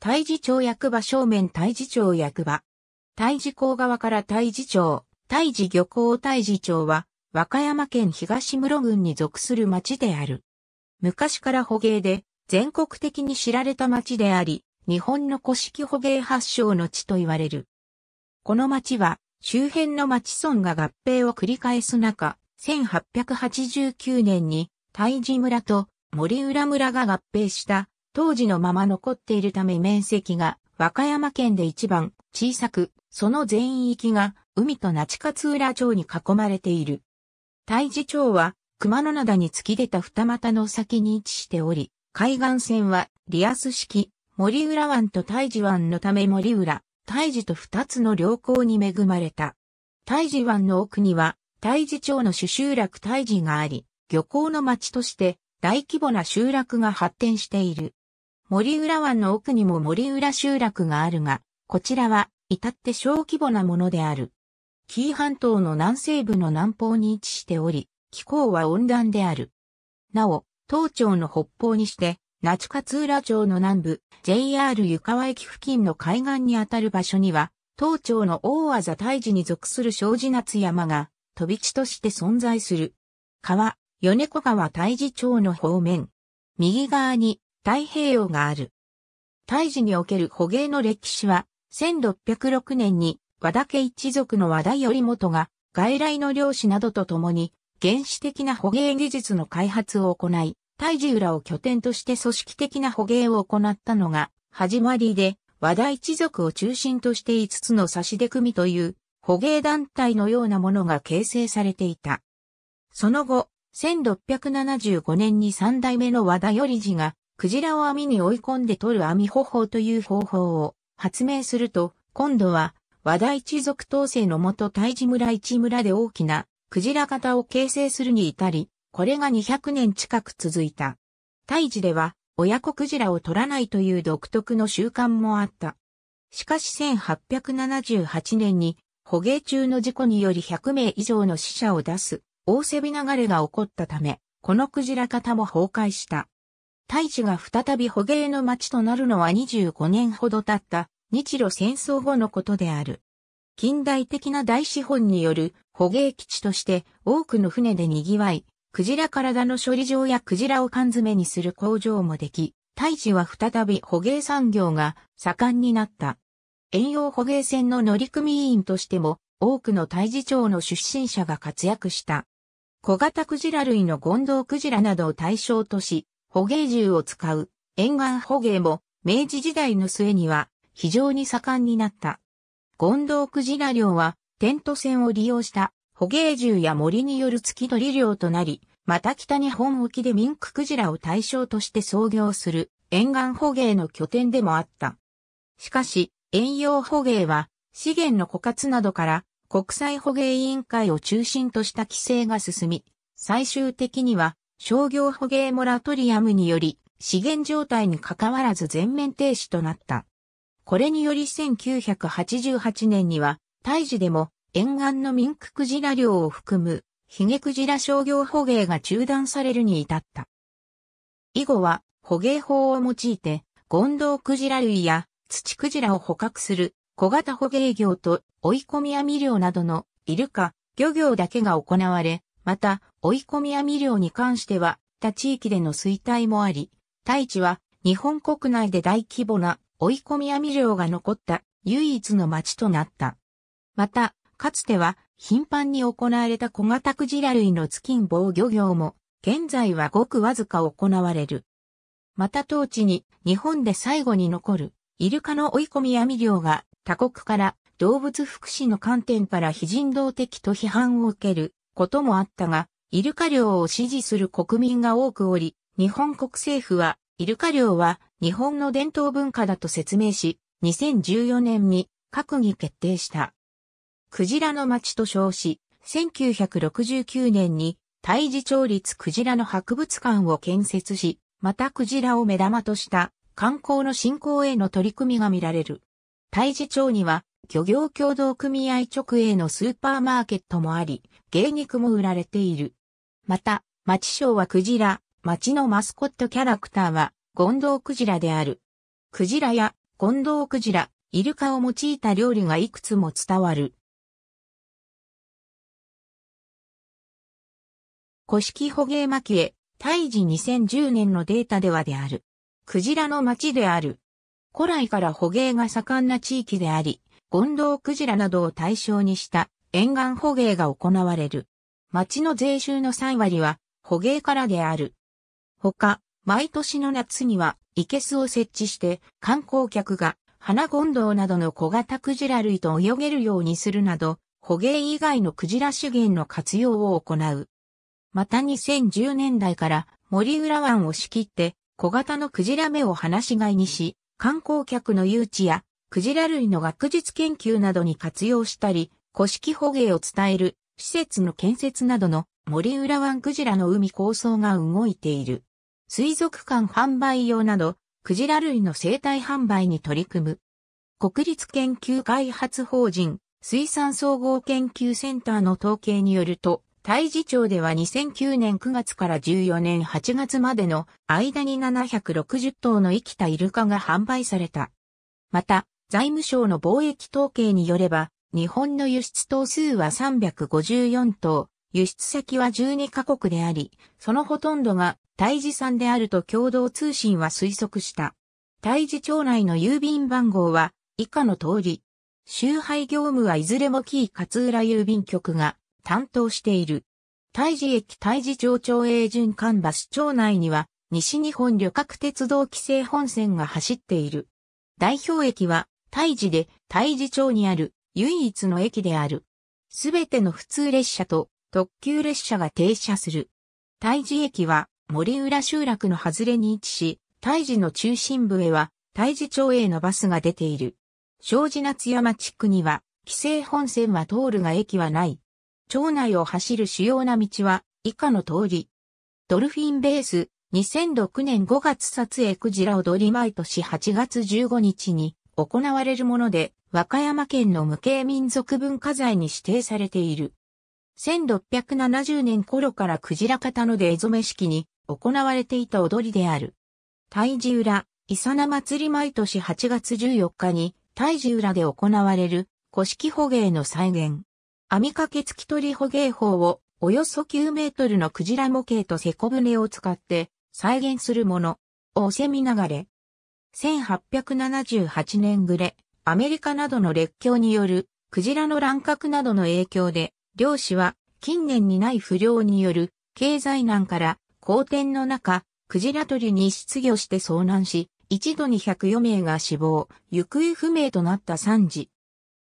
大寺町役場正面大寺町役場。大寺港側から大寺町、大寺漁港大寺町は、和歌山県東室郡に属する町である。昔から捕鯨で、全国的に知られた町であり、日本の古式捕鯨発祥の地と言われる。この町は、周辺の町村が合併を繰り返す中、1889年に、大寺村と森浦村が合併した当時のまま残っているため面積が和歌山県で一番小さく、その全域が海と那智勝浦町に囲まれている。大治町は熊野灘に突き出た二股の先に位置しており、海岸線はリアス式、森浦湾と大治湾のため森浦、大治と二つの良港に恵まれた。大治湾の奥には大治町の主集落大治があり、漁港の町として大規模な集落が発展している。森浦湾の奥にも森浦集落があるが、こちらは至って小規模なものである。紀伊半島の南西部の南方に位置しており、気候は温暖である。なお、東町の北方にして、那智勝浦町の南部、JR 湯川駅付近の海岸にあたる場所には、東町の大技大寺に属する障子夏山が、飛び地として存在する。川、米子川大寺町の方面。右側に、太平洋がある。胎児における捕鯨の歴史は、1606年に和田家一族の和田頼元が外来の漁師などと共に原始的な捕鯨技術の開発を行い、胎児浦を拠点として組織的な捕鯨を行ったのが始まりで、和田一族を中心として5つの差し出組という捕鯨団体のようなものが形成されていた。その後、1675年に三代目の和田頼次がクジラを網に追い込んで取る網方法という方法を発明すると、今度は和田一族統制のもと大地村一村で大きなクジラ型を形成するに至り、これが200年近く続いた。大地では親子クジラを取らないという独特の習慣もあった。しかし1878年に捕鯨中の事故により100名以上の死者を出す大瀬び流れが起こったため、このクジラ型も崩壊した。大地が再び捕鯨の町となるのは25年ほど経った日露戦争後のことである。近代的な大資本による捕鯨基地として多くの船で賑わい、クジラ体の処理場やクジラを缶詰にする工場もでき、大地は再び捕鯨産業が盛んになった。遠洋捕鯨船の乗組員としても多くの大地町の出身者が活躍した。小型クジラ類のゴンドウクジラなどを対象とし、捕鯨銃を使う沿岸捕鯨も明治時代の末には非常に盛んになった。権ウクジラ漁はテント船を利用した捕鯨銃や森による月取り漁となり、また北日本沖でミンククジラを対象として操業する沿岸捕鯨の拠点でもあった。しかし、遠洋捕鯨は資源の枯渇などから国際捕鯨委員会を中心とした規制が進み、最終的には商業捕鯨モラトリアムにより、資源状態に関わらず全面停止となった。これにより1988年には、大樹でも沿岸のミンククジラ漁を含む、ヒゲクジラ商業捕鯨が中断されるに至った。以後は、捕鯨法を用いて、ゴンドウクジラ類や土クジラを捕獲する小型捕鯨業と追い込み網漁などのイルカ、漁業だけが行われ、また、追い込み網漁に関しては、他地域での衰退もあり、大地は日本国内で大規模な追い込み網漁が残った唯一の町となった。また、かつては頻繁に行われた小型クジラ類の月近防漁業も、現在はごくわずか行われる。また当地に日本で最後に残るイルカの追い込み網漁が他国から動物福祉の観点から非人道的と批判を受けることもあったが、イルカ漁を支持する国民が多くおり、日本国政府は、イルカ漁は日本の伝統文化だと説明し、2014年に閣議決定した。クジラの町と称し、1969年に胎児町立クジラの博物館を建設し、またクジラを目玉とした観光の振興への取り組みが見られる。胎児町には漁業協同組合直営のスーパーマーケットもあり、芸肉も売られている。また、町商はクジラ、町のマスコットキャラクターは、ゴンドウクジラである。クジラや、ゴンドウクジラ、イルカを用いた料理がいくつも伝わる。古式捕鯨巻へ、胎児2010年のデータではである。クジラの町である。古来から捕鯨が盛んな地域であり、ゴンドウクジラなどを対象にした沿岸捕鯨が行われる。町の税収の3割は捕鯨からである。ほか、毎年の夏には、イケスを設置して、観光客が、花ゴンドウなどの小型クジラ類と泳げるようにするなど、捕鯨以外のクジラ資源の活用を行う。また2010年代から森浦湾を仕切って小型のクジラ目を放し飼いにし、観光客の誘致やクジラ類の学術研究などに活用したり、古式捕鯨を伝える施設の建設などの森浦湾クジラの海構想が動いている。水族館販売用など、クジラ類の生態販売に取り組む。国立研究開発法人水産総合研究センターの統計によると、大事町では2009年9月から14年8月までの間に760頭の生きたイルカが販売された。また、財務省の貿易統計によれば、日本の輸出頭数は354頭、輸出先は12カ国であり、そのほとんどがタさ産であると共同通信は推測した。大治町内の郵便番号は以下の通り、周配業務はいずれもキー勝浦郵便局が担当している。大治駅大治町町営循環橋町内には西日本旅客鉄道規制本線が走っている。代表駅は大寺で大寺町にある唯一の駅である。すべての普通列車と特急列車が停車する。大寺駅は森浦集落の外れに位置し、大寺の中心部へは大寺町へのバスが出ている。正司夏山地区には、規制本線は通るが駅はない。町内を走る主要な道は以下の通り。ドルフィンベース、2006年5月撮影クジラ踊り毎年8月15日に行われるもので、和歌山県の無形民族文化財に指定されている。1670年頃からクジラ型の出染め式に行われていた踊りである。大寺浦、伊佐名祭り毎年8月14日に大寺浦で行われる古式捕鯨の再現。網掛け付き取り捕鯨法をおよそ9メートルのクジラ模型と背小舟を使って再現するもの。をせみ流れ、1878年暮れ、アメリカなどの列強によるクジラの乱獲などの影響で、漁師は近年にない不良による経済難から好天の中、クジラ取りに失業して遭難し、一度に104名が死亡、行方不明となった惨事。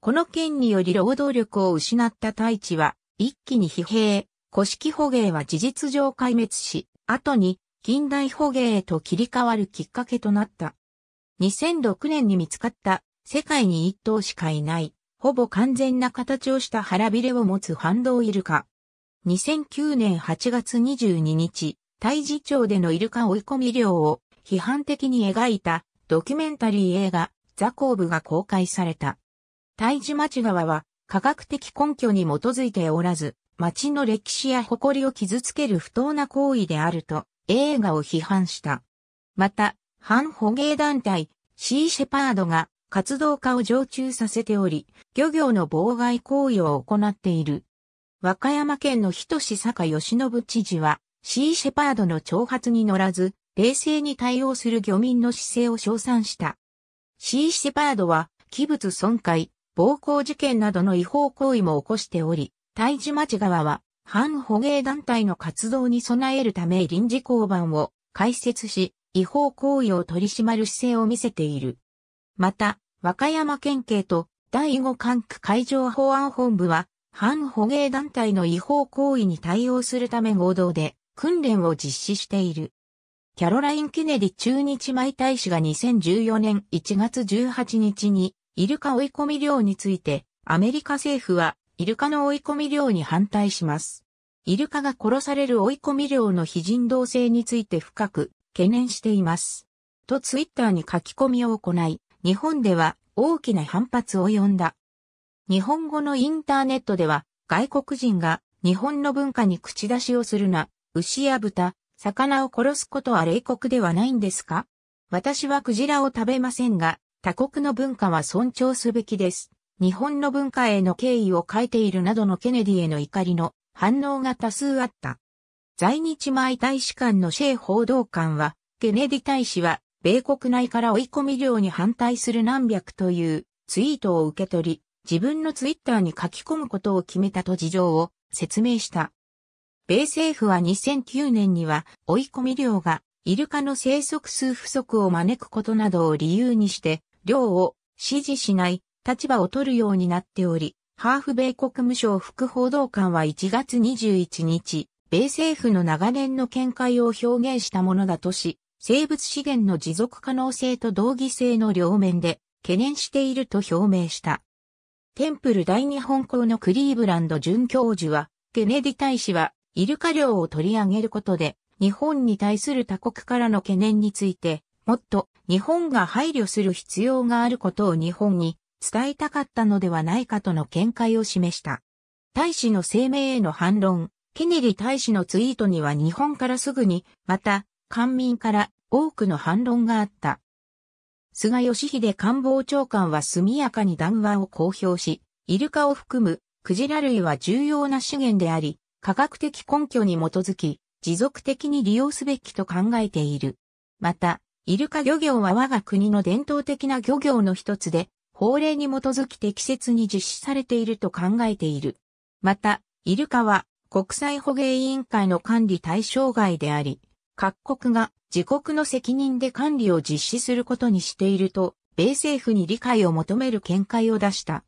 この件により労働力を失った大地は、一気に疲弊、古式捕鯨は事実上壊滅し、後に近代捕鯨へと切り替わるきっかけとなった。2006年に見つかった世界に一頭しかいないほぼ完全な形をした腹びれを持つ反動イルカ。2009年8月22日、大事町でのイルカ追い込み量を批判的に描いたドキュメンタリー映画ザコーブが公開された。大事町側は科学的根拠に基づいておらず、町の歴史や誇りを傷つける不当な行為であると映画を批判した。また、反捕鯨団体、シーシェパードが活動家を常駐させており、漁業の妨害行為を行っている。和歌山県の人志坂義信知事は、シーシェパードの挑発に乗らず、冷静に対応する漁民の姿勢を称賛した。シーシェパードは、器物損壊、暴行事件などの違法行為も起こしており、大地町側は、反捕鯨団体の活動に備えるため臨時交番を開設し、違法行為を取り締まる姿勢を見せている。また、和歌山県警と第5管区海上保安本部は、反捕鯨団体の違法行為に対応するため合同で訓練を実施している。キャロライン・ケネディ中日米大使が2014年1月18日にイルカ追い込み漁についてアメリカ政府はイルカの追い込み漁に反対します。イルカが殺される追い込み漁の非人道性について深く懸念しています。とツイッターに書き込みを行い、日本では大きな反発を呼んだ。日本語のインターネットでは外国人が日本の文化に口出しをするな、牛や豚、魚を殺すことは冷酷ではないんですか私はクジラを食べませんが、他国の文化は尊重すべきです。日本の文化への敬意を書いているなどのケネディへの怒りの反応が多数あった。在日米大使館のシェイ報道官は、ケネディ大使は、米国内から追い込み量に反対する何百というツイートを受け取り、自分のツイッターに書き込むことを決めたと事情を説明した。米政府は2009年には追い込み量がイルカの生息数不足を招くことなどを理由にして、量を支持しない立場を取るようになっており、ハーフ米国務省副報道官は1月21日、米政府の長年の見解を表現したものだとし、生物資源の持続可能性と同義性の両面で懸念していると表明した。テンプル大日本校のクリーブランド准教授は、ケネディ大使は、イルカ漁を取り上げることで、日本に対する他国からの懸念について、もっと日本が配慮する必要があることを日本に伝えたかったのではないかとの見解を示した。大使の声明への反論、ケネディ大使のツイートには日本からすぐに、また、官民から多くの反論があった。菅義偉官房長官は速やかに談話を公表し、イルカを含むクジラ類は重要な資源であり、科学的根拠に基づき、持続的に利用すべきと考えている。また、イルカ漁業は我が国の伝統的な漁業の一つで、法令に基づき適切に実施されていると考えている。また、イルカは国際捕鯨委員会の管理対象外であり、各国が自国の責任で管理を実施することにしていると、米政府に理解を求める見解を出した。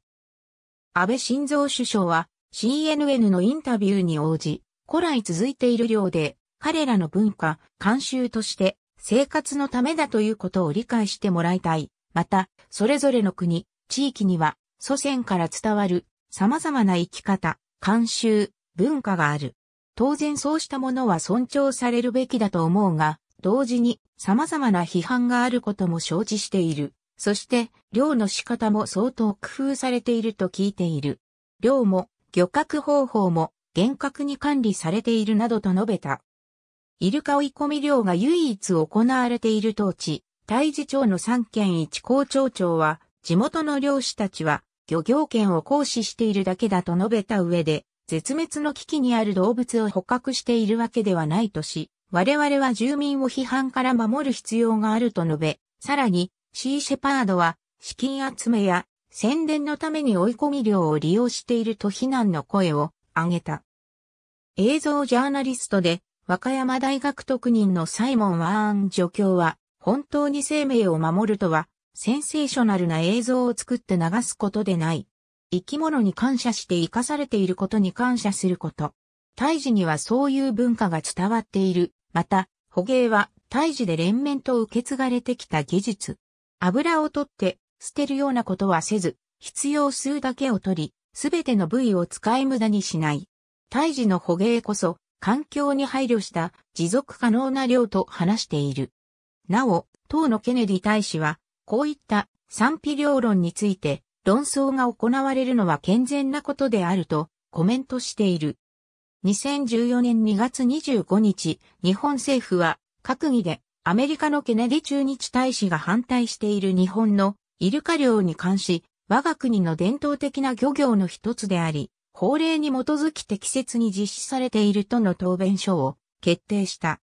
安倍晋三首相は CNN のインタビューに応じ、古来続いている量で、彼らの文化、慣習として生活のためだということを理解してもらいたい。また、それぞれの国、地域には祖先から伝わる様々な生き方、慣習、文化がある。当然そうしたものは尊重されるべきだと思うが、同時に様々な批判があることも承知している。そして、漁の仕方も相当工夫されていると聞いている。漁も、漁獲方法も、厳格に管理されているなどと述べた。イルカ追い込み漁が唯一行われている当地、大事町の三県一校長町は、地元の漁師たちは、漁業権を行使しているだけだと述べた上で、絶滅の危機にある動物を捕獲しているわけではないとし、我々は住民を批判から守る必要があると述べ、さらに、シーシェパードは資金集めや宣伝のために追い込み量を利用していると非難の声を上げた。映像ジャーナリストで和歌山大学特任のサイモン・ワーン助教は、本当に生命を守るとは、センセーショナルな映像を作って流すことでない。生き物に感謝して生かされていることに感謝すること。胎児にはそういう文化が伝わっている。また、捕鯨は胎児で連綿と受け継がれてきた技術。油を取って捨てるようなことはせず、必要数だけを取り、すべての部位を使い無駄にしない。胎児の捕鯨こそ、環境に配慮した持続可能な量と話している。なお、当のケネディ大使は、こういった賛否両論について、論争が行われるのは健全なことであるとコメントしている。2014年2月25日、日本政府は閣議でアメリカのケネディ駐日大使が反対している日本のイルカ漁に関し、我が国の伝統的な漁業の一つであり、法令に基づき適切に実施されているとの答弁書を決定した。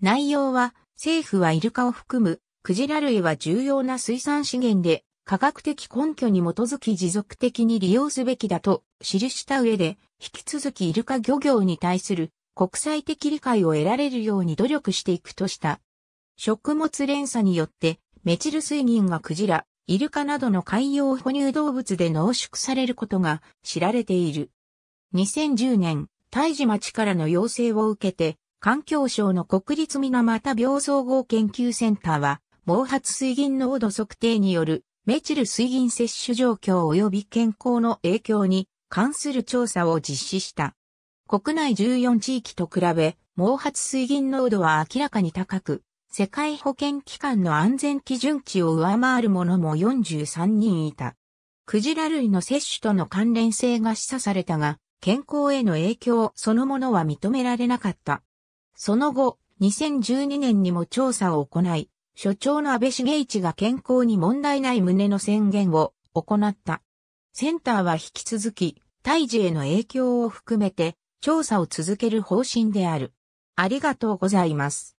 内容は、政府はイルカを含む、クジラ類は重要な水産資源で、科学的根拠に基づき持続的に利用すべきだと記した上で、引き続きイルカ漁業に対する国際的理解を得られるように努力していくとした。食物連鎖によって、メチル水銀がクジラ、イルカなどの海洋哺乳動物で濃縮されることが知られている。2010年、大治町からの要請を受けて、環境省の国立水俣病総合研究センターは、毛髪水銀濃度測定によるメチル水銀摂取状況及び健康の影響に関する調査を実施した。国内14地域と比べ、毛髪水銀濃度は明らかに高く、世界保健機関の安全基準値を上回るものも43人いた。クジラ類の摂取との関連性が示唆されたが、健康への影響そのものは認められなかった。その後、2012年にも調査を行い、所長の安倍茂一が健康に問題ない旨の宣言を行った。センターは引き続き、胎児への影響を含めて調査を続ける方針である。ありがとうございます。